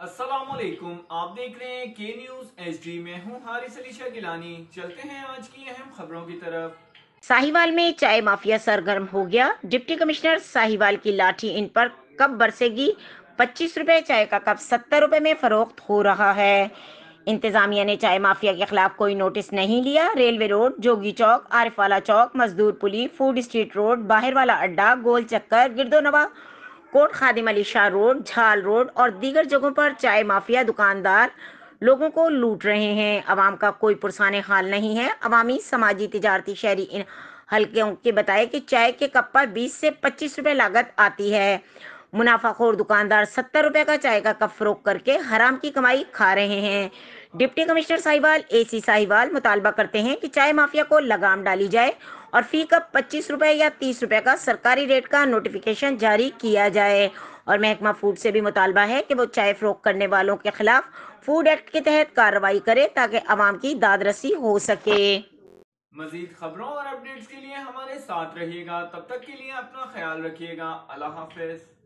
आप देख रहे हैं के न्यूज एच डी में हूँ हारिस अलीशा गिलानी चलते हैं आज की अहम खबरों की तरफ साहिवाल में चाय माफिया सरगर्म हो गया डिप्टी कमिश्नर साहिवाल की लाठी इन पर कब बरसेगी पच्चीस रुपए चाय का कप सत्तर रुपए में फरोख्त हो रहा है इंतजामिया ने चाय माफिया के खिलाफ कोई नोटिस नहीं लिया रेलवे रोड जोगी चौक आरिफ वाला चौक मजदूर पुली फूड स्ट्रीट रोड बाहर वाला अड्डा गोल चक्कर गिरदोनवा कोट खादिम अली शाह रोड झाल रोड और दीगर जगहों पर चाय माफिया दुकानदार लोगों को लूट रहे हैं अवाम का कोई पुरसान हाल नहीं है अवामी समाजी तजारती शहरी इन हल्कों के बताए कि चाय के कप पर 20 से 25 रुपए लागत आती है मुनाफाखोर दुकानदार सत्तर रुपए का चाय का कप फरोख करके हराम की कमाई खा रहे हैं deputy commissioner Sahiwal AC Sahiwal मुतालबा करते हैं कि चाय माफिया को लगाम डाली जाए और फी का पच्चीस रुपए या तीस रुपए का सरकारी रेट का नोटिफिकेशन जारी किया जाए और महकमा फूड से भी मुतालबा है कि वो चाय फरोख करने वालों के खिलाफ फूड एक्ट के तहत कार्रवाई करे ताकि आवाम की दादरसी हो सके मजीद खबरों और अपडेट्स के लिए हमारे साथ रहिएगा तब तक के लिए अपना ख्याल रखिएगा अल्लाह हाफिज